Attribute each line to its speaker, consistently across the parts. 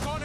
Speaker 1: con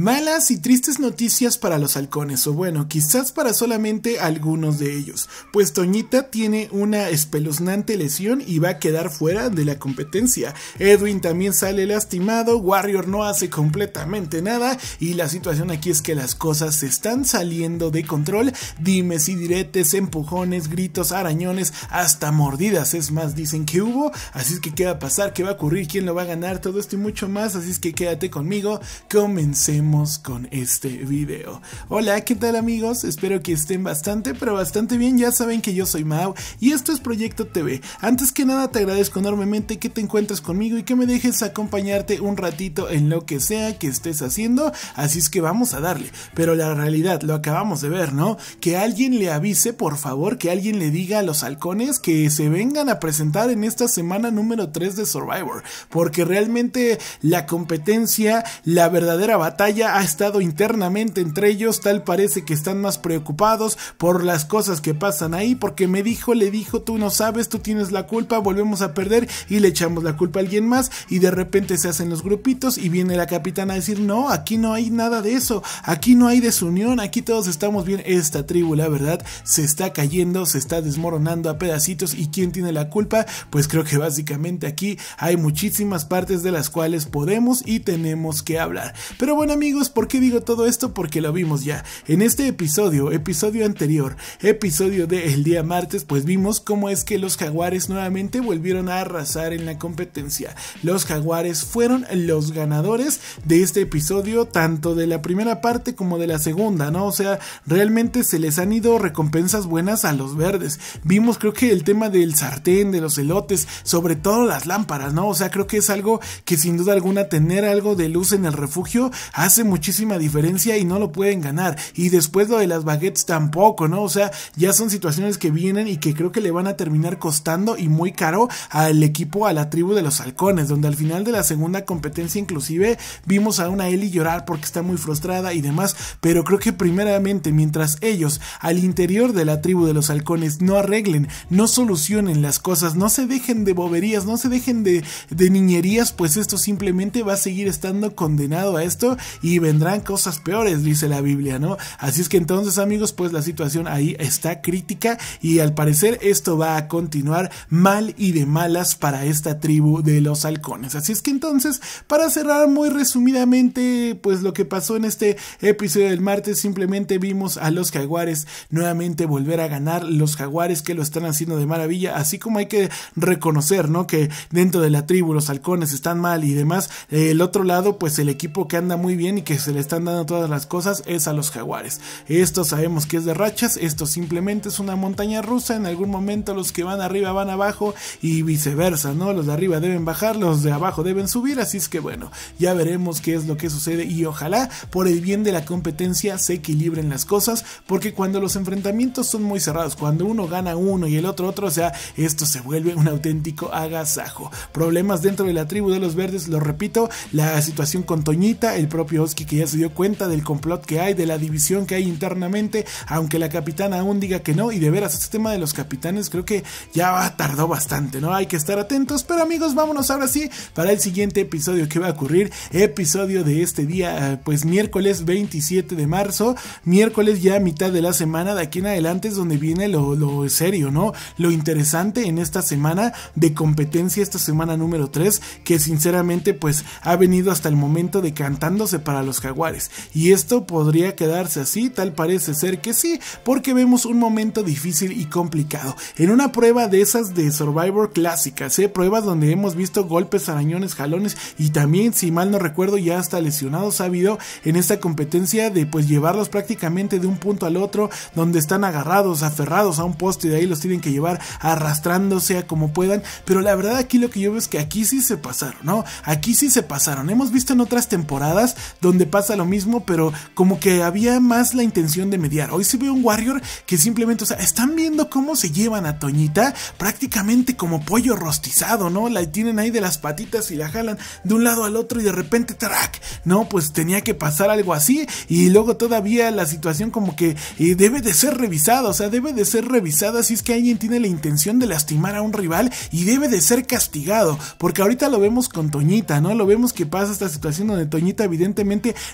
Speaker 1: Malas y tristes noticias para los halcones, o bueno, quizás para solamente algunos de ellos, pues Toñita tiene una espeluznante lesión y va a quedar fuera de la competencia. Edwin también sale lastimado, Warrior no hace completamente nada y la situación aquí es que las cosas se están saliendo de control, dimes y diretes, empujones, gritos, arañones, hasta mordidas, es más, dicen que hubo, así es que a pasar, qué va a ocurrir, quién lo va a ganar, todo esto y mucho más, así es que quédate conmigo, comencemos con este video. Hola, ¿qué tal amigos? Espero que estén bastante, pero bastante bien. Ya saben que yo soy Mau, y esto es Proyecto TV. Antes que nada te agradezco enormemente que te encuentres conmigo y que me dejes acompañarte un ratito en lo que sea que estés haciendo. Así es que vamos a darle. Pero la realidad, lo acabamos de ver, ¿no? Que alguien le avise, por favor, que alguien le diga a los halcones que se vengan a presentar en esta semana número 3 de Survivor. Porque realmente la competencia, la verdadera batalla, ya ha estado internamente entre ellos, tal parece que están más preocupados por las cosas que pasan ahí, porque me dijo, le dijo, tú no sabes, tú tienes la culpa, volvemos a perder y le echamos la culpa a alguien más y de repente se hacen los grupitos y viene la capitana a decir, no, aquí no hay nada de eso, aquí no hay desunión, aquí todos estamos bien, esta tribu, la verdad, se está cayendo, se está desmoronando a pedacitos y ¿quién tiene la culpa? Pues creo que básicamente aquí hay muchísimas partes de las cuales podemos y tenemos que hablar. Pero bueno, amigos, ¿por qué digo todo esto? Porque lo vimos ya. En este episodio, episodio anterior, episodio del día martes, pues vimos cómo es que los jaguares nuevamente volvieron a arrasar en la competencia. Los jaguares fueron los ganadores de este episodio, tanto de la primera parte como de la segunda, ¿no? O sea, realmente se les han ido recompensas buenas a los verdes. Vimos creo que el tema del sartén, de los elotes, sobre todo las lámparas, ¿no? O sea, creo que es algo que sin duda alguna tener algo de luz en el refugio ha hace muchísima diferencia y no lo pueden ganar. Y después lo de las baguettes tampoco, ¿no? O sea, ya son situaciones que vienen y que creo que le van a terminar costando y muy caro al equipo, a la tribu de los halcones, donde al final de la segunda competencia inclusive vimos a una Ellie llorar porque está muy frustrada y demás. Pero creo que primeramente, mientras ellos al interior de la tribu de los halcones no arreglen, no solucionen las cosas, no se dejen de boberías, no se dejen de, de niñerías, pues esto simplemente va a seguir estando condenado a esto y vendrán cosas peores, dice la Biblia, ¿no? Así es que entonces amigos, pues la situación ahí está crítica y al parecer esto va a continuar mal y de malas para esta tribu de los halcones. Así es que entonces, para cerrar muy resumidamente, pues lo que pasó en este episodio del martes, simplemente vimos a los jaguares nuevamente volver a ganar, los jaguares que lo están haciendo de maravilla, así como hay que reconocer, ¿no? Que dentro de la tribu los halcones están mal y demás, el otro lado, pues el equipo que anda muy bien, y que se le están dando todas las cosas es a los jaguares. Esto sabemos que es de rachas, esto simplemente es una montaña rusa, en algún momento los que van arriba van abajo y viceversa, ¿no? Los de arriba deben bajar, los de abajo deben subir, así es que bueno, ya veremos qué es lo que sucede y ojalá por el bien de la competencia se equilibren las cosas, porque cuando los enfrentamientos son muy cerrados, cuando uno gana uno y el otro otro, o sea, esto se vuelve un auténtico agasajo. Problemas dentro de la tribu de los verdes, lo repito, la situación con Toñita, el propio que ya se dio cuenta del complot que hay, de la división que hay internamente, aunque la capitana aún diga que no, y de veras, este tema de los capitanes creo que ya tardó bastante, ¿no? Hay que estar atentos, pero amigos, vámonos ahora sí para el siguiente episodio que va a ocurrir, episodio de este día, eh, pues miércoles 27 de marzo, miércoles ya mitad de la semana, de aquí en adelante es donde viene lo, serio, ¿no? Lo interesante en esta semana de competencia, esta semana número 3, que sinceramente pues ha venido hasta el momento de cantándose para los jaguares. Y esto podría quedarse así, tal parece ser que sí, porque vemos un momento difícil y complicado. En una prueba de esas de Survivor clásicas, pruebas donde hemos visto golpes, arañones, jalones y también, si mal no recuerdo, ya hasta lesionados ha habido en esta competencia de pues llevarlos prácticamente de un punto al otro, donde están agarrados, aferrados a un poste y de ahí los tienen que llevar arrastrándose a como puedan. Pero la verdad aquí lo que yo veo es que aquí sí se pasaron, ¿no? Aquí sí se pasaron. Hemos visto en otras temporadas donde pasa lo mismo, pero como que había más la intención de mediar. Hoy se ve un Warrior que simplemente, o sea, están viendo cómo se llevan a Toñita prácticamente como pollo rostizado, ¿no? La tienen ahí de las patitas y la jalan de un lado al otro y de repente, ¡trac! No, pues tenía que pasar algo así y luego todavía la situación como que eh, debe de ser revisada, o sea, debe de ser revisada si es que alguien tiene la intención de lastimar a un rival y debe de ser castigado, porque ahorita lo vemos con Toñita, ¿no? Lo vemos que pasa esta situación donde Toñita evidentemente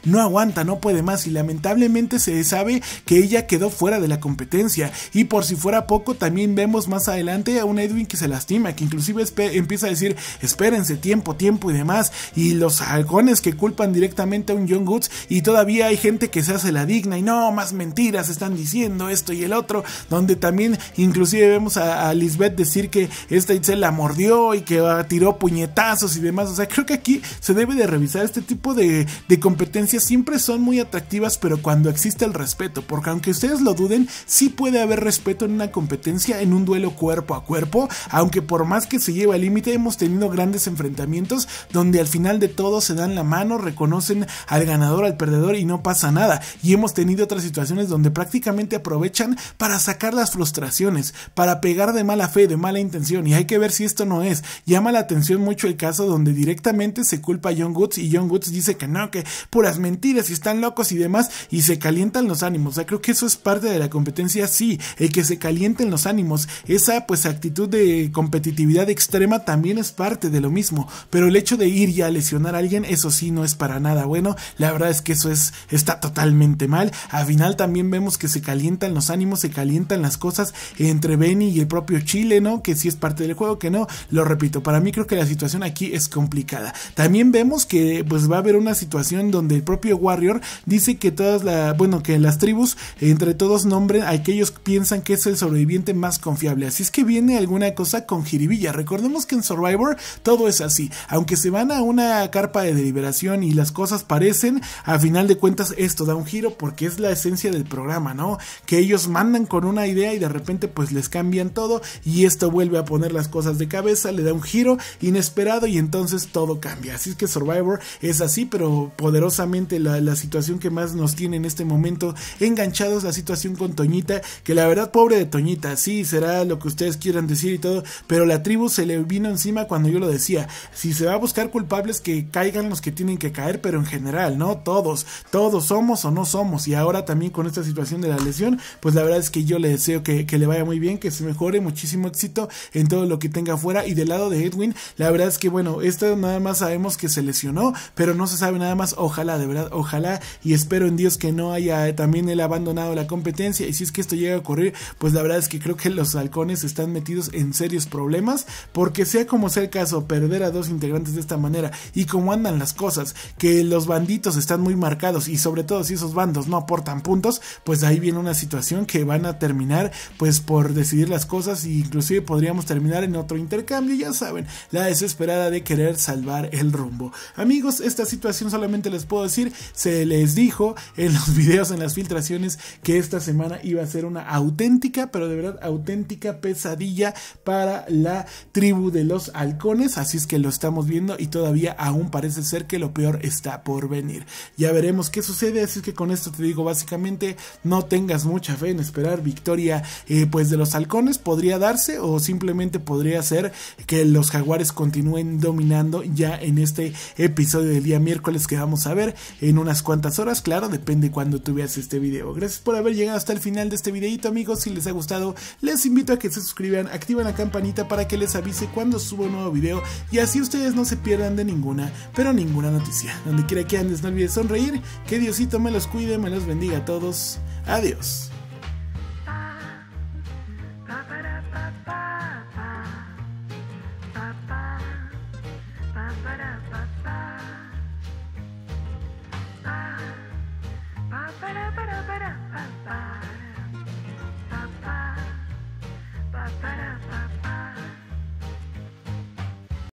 Speaker 1: no aguanta, no puede más y lamentablemente se sabe que ella quedó fuera de la competencia. Y por si fuera poco, también vemos más adelante a un Edwin que se lastima, que inclusive empieza a decir, espérense, tiempo, tiempo y demás. Y los halcones que culpan directamente a un John Goods y todavía hay gente que se hace la digna y no, más mentiras están diciendo esto y el otro, donde también inclusive vemos a, Lisbeth decir que esta Itzel la mordió y que ah, tiró puñetazos y demás. O sea, creo que aquí se debe de revisar este tipo de, de competencias siempre son muy atractivas, pero cuando existe el respeto, porque aunque ustedes lo duden, sí puede haber respeto en una competencia, en un duelo cuerpo a cuerpo, aunque por más que se lleve al límite, hemos tenido grandes enfrentamientos donde al final de todo se dan la mano, reconocen al ganador, al perdedor y no pasa nada. Y hemos tenido otras situaciones donde prácticamente aprovechan para sacar las frustraciones, para pegar de mala fe, de mala intención, y hay que ver si esto no es. Llama la atención mucho el caso donde directamente se culpa a John Woods y John Woods dice que no, que puras mentiras y están locos y demás y se calientan los ánimos. O creo que eso es parte de la competencia, sí, el que se calienten los ánimos, esa pues actitud de competitividad extrema también es parte de lo mismo, pero el hecho de ir ya a lesionar a alguien, eso sí no es para nada bueno, la verdad es que eso es está totalmente mal. Al final también vemos que se calientan los ánimos, se calientan las cosas entre Benny y el propio Chile, ¿no? Que sí es parte del juego, que no, lo repito, para mí creo que la situación aquí es complicada. También vemos que pues va a haber una situación donde el propio Warrior dice que todas la, bueno, que las tribus entre todos nombren a aquellos que piensan que es el sobreviviente más confiable. Así es que viene alguna cosa con jiribilla. Recordemos que en Survivor todo es así. Aunque se van a una carpa de deliberación y las cosas parecen, a final de cuentas esto da un giro porque es la esencia del programa, ¿no? Que ellos mandan con una idea y de repente pues les cambian todo y esto vuelve a poner las cosas de cabeza, le da un giro inesperado y entonces todo cambia. Así es que Survivor es así, pero poderosamente la, situación que más nos tiene en este momento enganchados, la situación con Toñita, que la verdad, pobre de Toñita, sí, será lo que ustedes quieran decir y todo, pero la tribu se le vino encima cuando yo lo decía, si se va a buscar culpables, que caigan los que tienen que caer, pero en general, ¿no? Todos, todos somos o no somos, y ahora también con esta situación de la lesión, pues la verdad es que yo le deseo que, que le vaya muy bien, que se mejore, muchísimo éxito en todo lo que tenga afuera, y del lado de Edwin, la verdad es que bueno, esto nada más sabemos que se lesionó, pero no se sabe nada más Ojalá, de verdad, ojalá. Y espero en Dios que no haya también el abandonado la competencia. Y si es que esto llega a ocurrir, pues la verdad es que creo que los halcones están metidos en serios problemas. Porque sea como sea el caso, perder a dos integrantes de esta manera y como andan las cosas, que los banditos están muy marcados y sobre todo si esos bandos no aportan puntos, pues ahí viene una situación que van a terminar pues por decidir las cosas y inclusive podríamos terminar en otro intercambio, ya saben, la desesperada de querer salvar el rumbo. Amigos, esta situación solamente les puedo decir, se les dijo en los videos, en las filtraciones, que esta semana iba a ser una auténtica, pero de verdad auténtica pesadilla para la tribu de los halcones. Así es que lo estamos viendo y todavía aún parece ser que lo peor está por venir. Ya veremos qué sucede, así es que con esto te digo básicamente, no tengas mucha fe en esperar victoria eh, pues de los halcones, podría darse o simplemente podría ser que los jaguares continúen dominando ya en este episodio del día miércoles que vamos a ver en unas cuantas horas, claro, depende cuando tú veas este video. Gracias por haber llegado hasta el final de este videito amigos, si les ha gustado les invito a que se suscriban, activen la campanita para que les avise cuando subo un nuevo video y así ustedes no se pierdan de ninguna, pero ninguna noticia. Donde quiera que andes no olvides sonreír, que Diosito me los cuide, me los bendiga a todos, adiós.